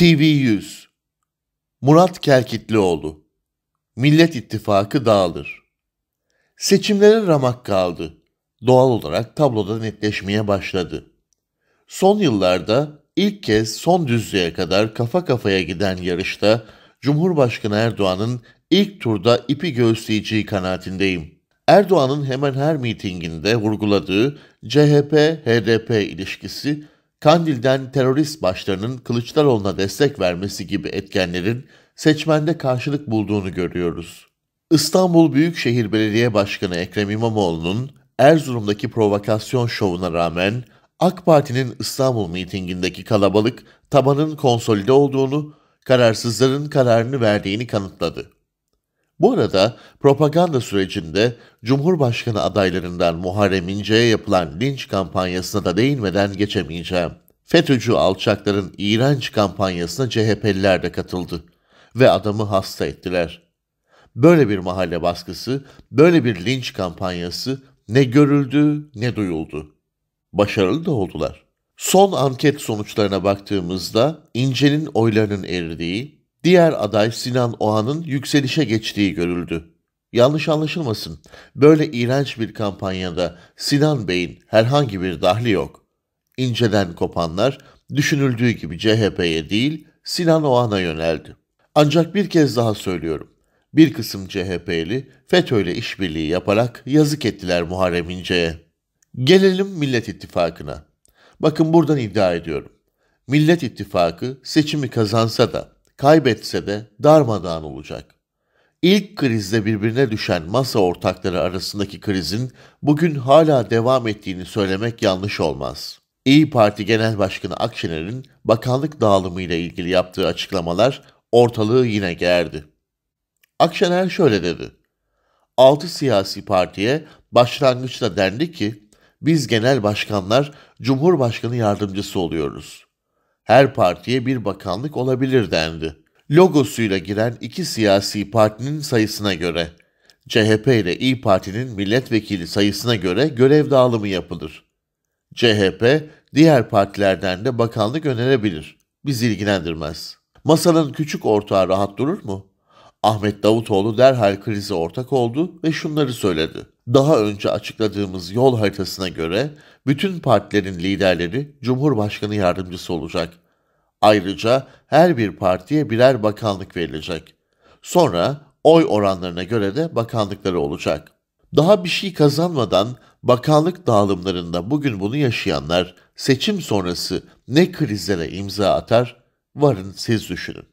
TV100 Murat Kerkitlioğlu Millet İttifakı dağılır. Seçimlere ramak kaldı. Doğal olarak tabloda netleşmeye başladı. Son yıllarda ilk kez son düzlüğe kadar kafa kafaya giden yarışta Cumhurbaşkanı Erdoğan'ın ilk turda ipi göğüsleyeceği kanaatindeyim. Erdoğan'ın hemen her mitinginde vurguladığı CHP-HDP ilişkisi Kandil'den terörist başlarının Kılıçdaroğlu'na destek vermesi gibi etkenlerin seçmende karşılık bulduğunu görüyoruz. İstanbul Büyükşehir Belediye Başkanı Ekrem İmamoğlu'nun Erzurum'daki provokasyon şovuna rağmen AK Parti'nin İstanbul mitingindeki kalabalık tabanın konsolide olduğunu, kararsızların kararını verdiğini kanıtladı. Bu arada propaganda sürecinde Cumhurbaşkanı adaylarından Muharrem İnce'ye yapılan linç kampanyasına da değinmeden geçemeyeceğim. FETÖ'cü alçakların iğrenç kampanyasına CHP'liler de katıldı ve adamı hasta ettiler. Böyle bir mahalle baskısı, böyle bir linç kampanyası ne görüldü ne duyuldu. Başarılı da oldular. Son anket sonuçlarına baktığımızda İnce'nin oylarının eridiği, Diğer aday Sinan Oğan'ın yükselişe geçtiği görüldü. Yanlış anlaşılmasın. Böyle iğrenç bir kampanyada Sinan Bey'in herhangi bir dahli yok. İnceden kopanlar düşünüldüğü gibi CHP'ye değil Sinan Oğan'a yöneldi. Ancak bir kez daha söylüyorum. Bir kısım CHP'li FETÖ'yle işbirliği yaparak yazık ettiler Muharrem İnce'ye. Gelelim Millet İttifakı'na. Bakın buradan iddia ediyorum. Millet İttifakı seçimi kazansa da kaybetse de darmadağın olacak. İlk krizde birbirine düşen masa ortakları arasındaki krizin bugün hala devam ettiğini söylemek yanlış olmaz. İyi Parti Genel Başkanı Akşener'in bakanlık dağılımı ile ilgili yaptığı açıklamalar ortalığı yine gerdi. Akşener şöyle dedi. 6 siyasi partiye başlangıçta dendi ki biz genel başkanlar Cumhurbaşkanı yardımcısı oluyoruz her partiye bir bakanlık olabilir dendi. Logosuyla giren iki siyasi partinin sayısına göre, CHP ile İyi Parti'nin milletvekili sayısına göre görev dağılımı yapılır. CHP diğer partilerden de bakanlık önerebilir. Biz ilgilendirmez. Masanın küçük ortağı rahat durur mu? Ahmet Davutoğlu derhal krize ortak oldu ve şunları söyledi daha önce açıkladığımız yol haritasına göre bütün partilerin liderleri Cumhurbaşkanı yardımcısı olacak. Ayrıca her bir partiye birer bakanlık verilecek. Sonra oy oranlarına göre de bakanlıkları olacak. Daha bir şey kazanmadan bakanlık dağılımlarında bugün bunu yaşayanlar seçim sonrası ne krizlere imza atar varın siz düşünün.